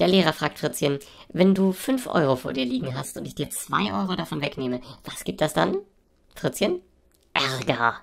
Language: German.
Der Lehrer fragt Fritzchen, wenn du 5 Euro vor dir liegen hast und ich dir 2 Euro davon wegnehme, was gibt das dann? Fritzchen? Ärger.